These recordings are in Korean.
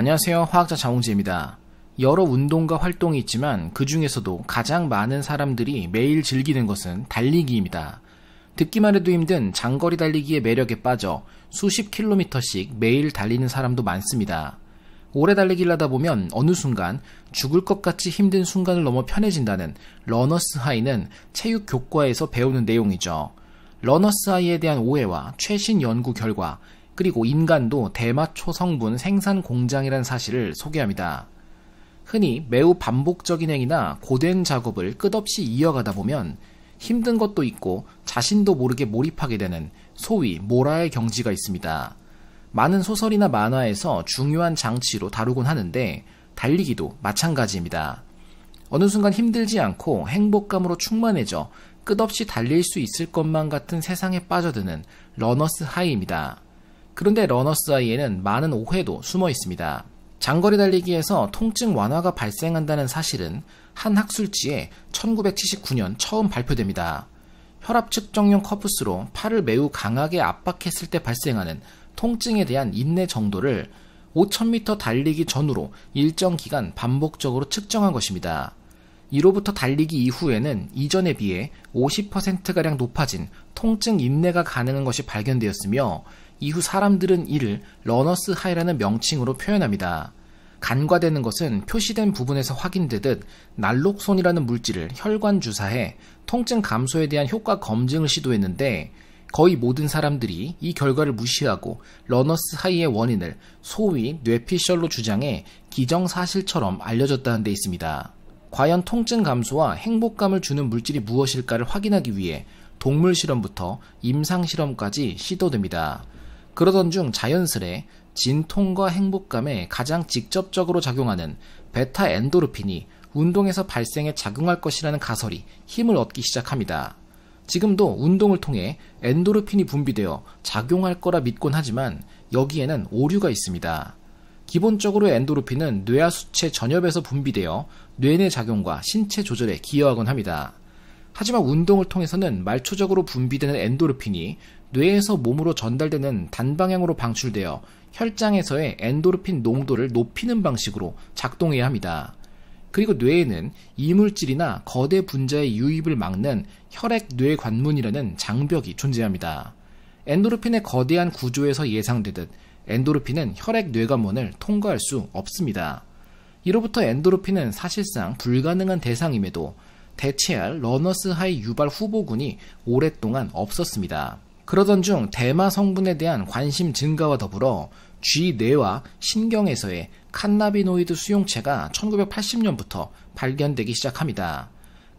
안녕하세요. 화학자 자홍지입니다. 여러 운동과 활동이 있지만 그 중에서도 가장 많은 사람들이 매일 즐기는 것은 달리기입니다. 듣기만 해도 힘든 장거리 달리기의 매력에 빠져 수십 킬로미터씩 매일 달리는 사람도 많습니다. 오래 달리기를 하다 보면 어느 순간 죽을 것 같이 힘든 순간을 넘어 편해진다는 러너스 하이는 체육 교과에서 배우는 내용이죠. 러너스 하이에 대한 오해와 최신 연구 결과 그리고 인간도 대마초 성분 생산 공장이란 사실을 소개합니다. 흔히 매우 반복적인 행위나 고된 작업을 끝없이 이어가다 보면 힘든 것도 있고 자신도 모르게 몰입하게 되는 소위 모라의 경지가 있습니다. 많은 소설이나 만화에서 중요한 장치로 다루곤 하는데 달리기도 마찬가지입니다. 어느 순간 힘들지 않고 행복감으로 충만해져 끝없이 달릴 수 있을 것만 같은 세상에 빠져드는 러너스 하이입니다. 그런데 러너스 아이에는 많은 오해도 숨어 있습니다. 장거리 달리기에서 통증 완화가 발생한다는 사실은 한 학술지에 1979년 처음 발표됩니다. 혈압 측정용 커프스로 팔을 매우 강하게 압박했을 때 발생하는 통증에 대한 인내 정도를 5,000m 달리기 전후로 일정 기간 반복적으로 측정한 것입니다. 이로부터 달리기 이후에는 이전에 비해 50%가량 높아진 통증 인내가 가능한 것이 발견되었으며 이후 사람들은 이를 러너스 하이라는 명칭으로 표현합니다. 간과되는 것은 표시된 부분에서 확인되듯 날록손이라는 물질을 혈관 주사해 통증 감소에 대한 효과 검증을 시도했는데 거의 모든 사람들이 이 결과를 무시하고 러너스 하이의 원인을 소위 뇌피셜로 주장해 기정사실처럼 알려졌다는 데 있습니다. 과연 통증 감소와 행복감을 주는 물질이 무엇일까를 확인하기 위해 동물 실험부터 임상 실험까지 시도됩니다. 그러던 중 자연스레 진통과 행복감에 가장 직접적으로 작용하는 베타 엔도르핀이 운동에서 발생해 작용할 것이라는 가설이 힘을 얻기 시작합니다. 지금도 운동을 통해 엔도르핀이 분비되어 작용할 거라 믿곤 하지만 여기에는 오류가 있습니다. 기본적으로 엔도르핀은 뇌하 수체 전엽에서 분비되어 뇌내 작용과 신체 조절에 기여하곤 합니다. 하지만 운동을 통해서는 말초적으로 분비되는 엔도르핀이 뇌에서 몸으로 전달되는 단방향으로 방출되어 혈장에서의 엔도르핀 농도를 높이는 방식으로 작동해야 합니다. 그리고 뇌에는 이물질이나 거대 분자의 유입을 막는 혈액 뇌 관문이라는 장벽이 존재합니다. 엔도르핀의 거대한 구조에서 예상되듯 엔도르핀은 혈액 뇌관문을 통과할 수 없습니다. 이로부터 엔도르핀은 사실상 불가능한 대상임에도 대체할 러너스하이 유발 후보군이 오랫동안 없었습니다. 그러던 중 대마 성분에 대한 관심 증가와 더불어 쥐 뇌와 네 신경에서의 칸나비노이드 수용체가 1980년부터 발견되기 시작합니다.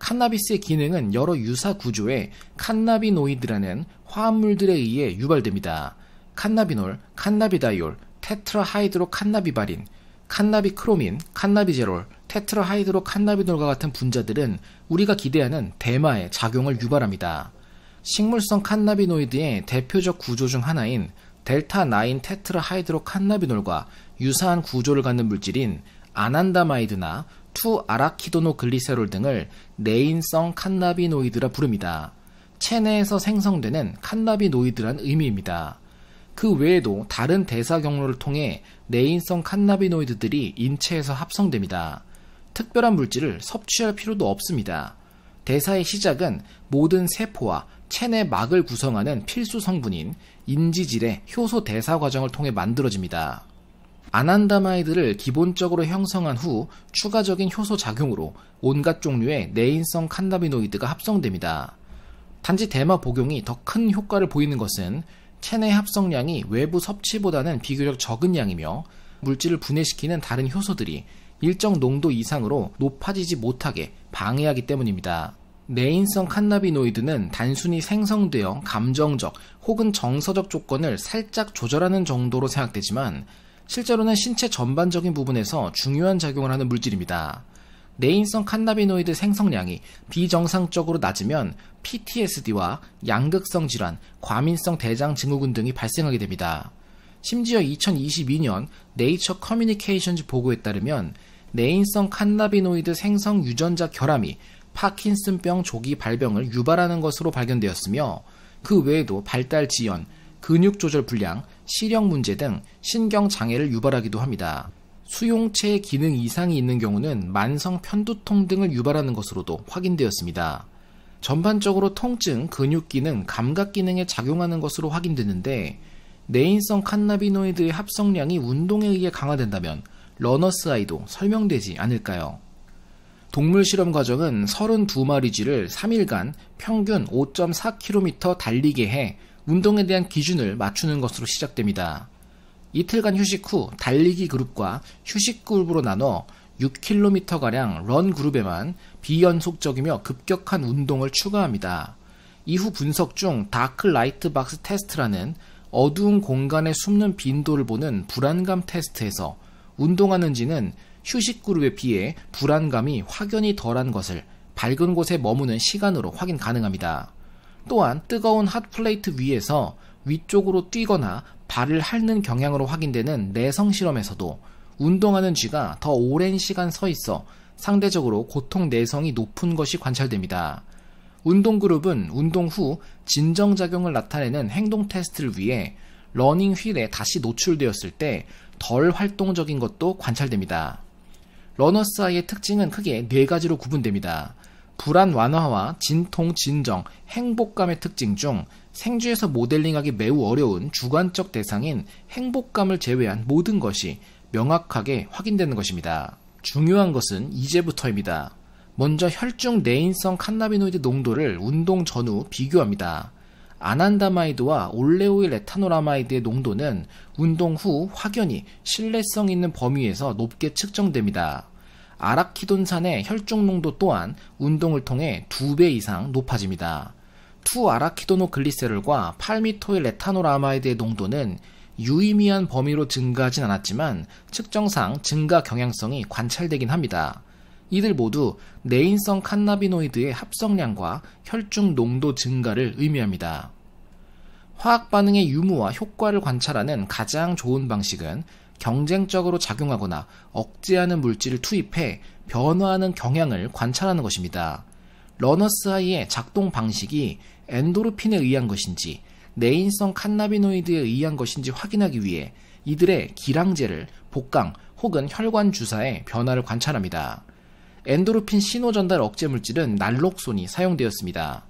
칸나비스의 기능은 여러 유사 구조의 칸나비노이드라는 화합물들에 의해 유발됩니다. 칸나비놀, 칸나비다이올, 테트라하이드로 칸나비바린, 칸나비크로민, 칸나비제롤, 테트라하이드로 칸나비놀과 같은 분자들은 우리가 기대하는 대마의 작용을 유발합니다. 식물성 칸나비노이드의 대표적 구조 중 하나인 델타 9 테트라하이드로 칸나비놀과 유사한 구조를 갖는 물질인 아난다마이드나 2아라키도노글리세롤 등을 내인성 칸나비노이드라 부릅니다. 체내에서 생성되는 칸나비노이드란 의미입니다. 그 외에도 다른 대사 경로를 통해 내인성 칸나비노이드들이 인체에서 합성됩니다. 특별한 물질을 섭취할 필요도 없습니다. 대사의 시작은 모든 세포와 체내 막을 구성하는 필수 성분인 인지질의 효소 대사 과정을 통해 만들어집니다. 아난다마이드를 기본적으로 형성한 후 추가적인 효소 작용으로 온갖 종류의 내인성 칸다비노이드가 합성됩니다. 단지 대마 복용이 더 큰 효과를 보이는 것은 체내 합성량이 외부 섭취보다는 비교적 적은 양이며 물질을 분해시키는 다른 효소들이 일정 농도 이상으로 높아지지 못하게 방해하기 때문입니다. 내인성 칸나비노이드는 단순히 생성되어 감정적 혹은 정서적 조건을 살짝 조절하는 정도로 생각되지만 실제로는 신체 전반적인 부분에서 중요한 작용을 하는 물질입니다. 내인성 칸나비노이드 생성량이 비정상적으로 낮으면 PTSD와 양극성 질환, 과민성 대장 증후군 등이 발생하게 됩니다. 심지어 2022년 네이처 커뮤니케이션즈 보고에 따르면 내인성 칸나비노이드 생성 유전자 결함이 파킨슨병 조기 발병을 유발하는 것으로 발견되었으며 그 외에도 발달 지연, 근육 조절 불량, 시력 문제 등 신경 장애를 유발하기도 합니다. 수용체의 기능 이상이 있는 경우는 만성 편두통 등을 유발하는 것으로도 확인되었습니다. 전반적으로 통증, 근육 기능, 감각 기능에 작용하는 것으로 확인되는데 내인성 칸나비노이드의 합성량이 운동에 의해 강화된다면 러너스 아이도 설명되지 않을까요? 동물 실험 과정은 32마리 쥐를 3일간 평균 5.4km 달리게 해 운동에 대한 기준을 맞추는 것으로 시작됩니다. 이틀간 휴식 후 달리기 그룹과 휴식 그룹으로 나눠 6km가량 런 그룹에만 비연속적이며 급격한 운동을 추가합니다. 이후 분석 중 다크 라이트 박스 테스트라는 어두운 공간에 숨는 빈도를 보는 불안감 테스트에서 운동하는지는 휴식 그룹에 비해 불안감이 확연히 덜한 것을 밝은 곳에 머무는 시간으로 확인 가능합니다. 또한 뜨거운 핫플레이트 위에서 위쪽으로 뛰거나 발을 핥는 경향으로 확인되는 내성 실험에서도 운동하는 쥐가 더 오랜 시간 서 있어 상대적으로 고통 내성이 높은 것이 관찰됩니다. 운동그룹은 운동 후 진정작용을 나타내는 행동 테스트를 위해 러닝 휠에 다시 노출되었을 때 덜 활동적인 것도 관찰됩니다. 러너스아이의 특징은 크게 네 가지로 구분됩니다. 불안 완화와 진통, 진정, 행복감의 특징 중생주에서 모델링하기 매우 어려운 주관적 대상인 행복감을 제외한 모든 것이 명확하게 확인되는 것입니다. 중요한 것은 이제부터입니다. 먼저 혈중 내인성 칸나비노이드 농도를 운동 전후 비교합니다. 아난다마이드와 올레오일 에타노라마이드의 농도는 운동 후 확연히 신뢰성 있는 범위에서 높게 측정됩니다. 아라키돈산의 혈중 농도 또한 운동을 통해 2배 이상 높아집니다. 2아라키도노글리세롤과 8미토일 에타노라마이드의 농도는 유의미한 범위로 증가하진 않았지만 측정상 증가 경향성이 관찰되긴 합니다. 이들 모두 내인성 칸나비노이드의 합성량과 혈중 농도 증가를 의미합니다. 화학 반응의 유무와 효과를 관찰하는 가장 좋은 방식은 경쟁적으로 작용하거나 억제하는 물질을 투입해 변화하는 경향을 관찰하는 것입니다. 러너스 하이의 작동 방식이 엔도르핀에 의한 것인지 내인성 칸나비노이드에 의한 것인지 확인하기 위해 이들의 기량제를 복강 혹은 혈관 주사에 변화를 관찰합니다. 엔도르핀 신호 전달 억제 물질은 날록손이 사용되었습니다.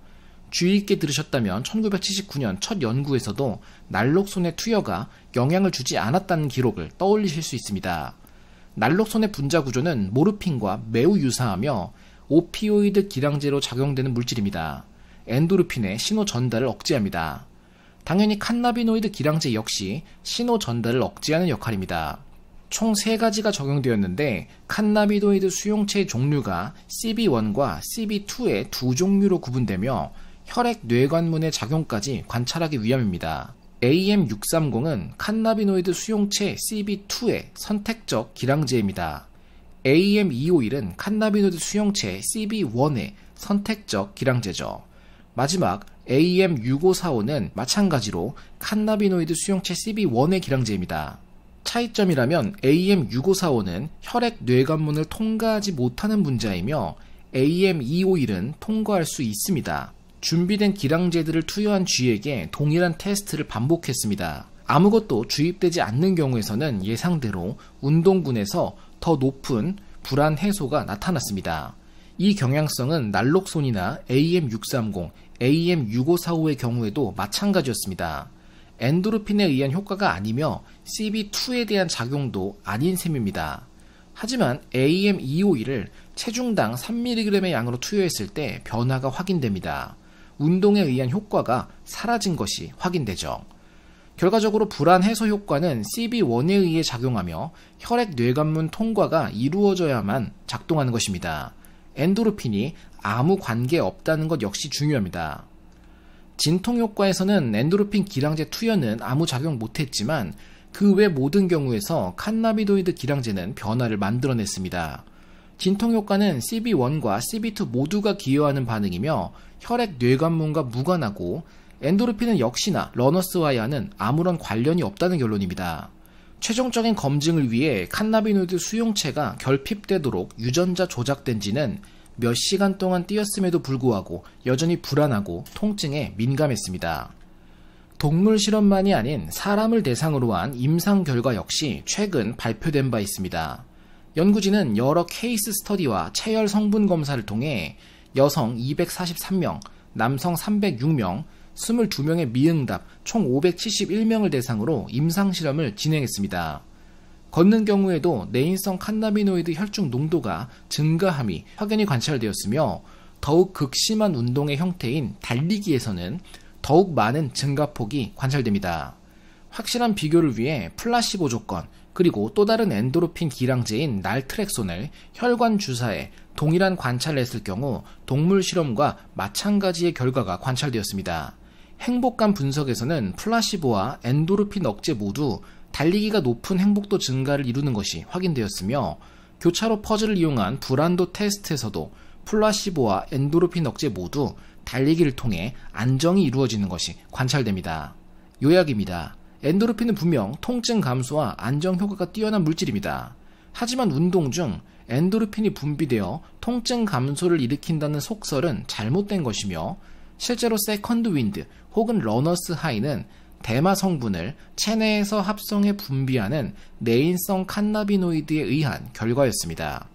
주의 있게 들으셨다면 1979년 첫 연구에서도 날록손의 투여가 영향을 주지 않았다는 기록을 떠올리실 수 있습니다. 날록손의 분자 구조는 모르핀과 매우 유사하며 오피오이드 기량제로 작용되는 물질입니다. 엔도르핀의 신호 전달을 억제합니다. 당연히 칸나비노이드 기량제 역시 신호 전달을 억제하는 역할입니다. 총 3가지가 적용되었는데 칸나비노이드 수용체 종류가 CB1과 CB2의 두 종류로 구분되며 혈액 뇌관문의 작용까지 관찰하기 위함입니다. AM630은 칸나비노이드 수용체 CB2의 선택적 기량제입니다. AM251은 칸나비노이드 수용체 CB1의 선택적 기량제죠. 마지막 AM6545는 마찬가지로 칸나비노이드 수용체 CB1의 기량제입니다. 차이점이라면 AM6545는 혈액 뇌관문을 통과하지 못하는 분자이며 AM251은 통과할 수 있습니다. 준비된 기량제들을 투여한 쥐에게 동일한 테스트를 반복했습니다. 아무것도 주입되지 않는 경우에서는 예상대로 운동군에서 더 높은 불안 해소가 나타났습니다. 이 경향성은 날록손이나 AM630, AM6545의 경우에도 마찬가지였습니다. 엔도르핀에 의한 효과가 아니며 CB2에 대한 작용도 아닌 셈입니다. 하지만 a m 2 5 1을 체중당 3mg의 양으로 투여했을 때 변화가 확인됩니다. 운동에 의한 효과가 사라진 것이 확인되죠. 결과적으로 불안 해소 효과는 CB1에 의해 작용하며 혈액 뇌관문 통과가 이루어져야만 작동하는 것입니다. 엔도르핀이 아무 관계 없다는 것 역시 중요합니다. 진통 효과에서는 엔도르핀 기량제 투여는 아무 작용 못했지만 그 외 모든 경우에서 칸나비도이드 기량제는 변화를 만들어냈습니다. 진통 효과는 CB1과 CB2 모두가 기여하는 반응이며 혈액 뇌관문과 무관하고 엔도르핀은 역시나 러너스와야는 아무런 관련이 없다는 결론입니다. 최종적인 검증을 위해 칸나비노이드 수용체가 결핍되도록 유전자 조작된지는 몇 시간 동안 뛰었음에도 불구하고 여전히 불안하고 통증에 민감했습니다. 동물 실험만이 아닌 사람을 대상으로 한 임상 결과 역시 최근 발표된 바 있습니다. 연구진은 여러 케이스 스터디와 체열 성분 검사를 통해 여성 243명, 남성 306명, 22명의 미응답 총 571명을 대상으로 임상 실험을 진행했습니다. 걷는 경우에도 내인성 칸나비노이드 혈중 농도가 증가함이 확연히 관찰되었으며 더욱 극심한 운동의 형태인 달리기에서는 더욱 많은 증가폭이 관찰됩니다. 확실한 비교를 위해 플라시보 조건 그리고 또 다른 엔도르핀 기량제인 날트렉손을 혈관 주사에 동일한 관찰을 했을 경우 동물 실험과 마찬가지의 결과가 관찰되었습니다. 행복감 분석에서는 플라시보와 엔도르핀 억제 모두 달리기가 높은 행복도 증가를 이루는 것이 확인되었으며 교차로 퍼즐을 이용한 불안도 테스트에서도 플라시보와 엔도르핀 억제 모두 달리기를 통해 안정이 이루어지는 것이 관찰됩니다. 요약입니다. 엔도르핀은 분명 통증 감소와 안정 효과가 뛰어난 물질입니다. 하지만 운동 중 엔도르핀이 분비되어 통증 감소를 일으킨다는 속설은 잘못된 것이며 실제로 세컨드 윈드 혹은 러너스 하이는 대마 성분을 체내에서 합성해 분비하는 내인성 칸나비노이드에 의한 결과였습니다.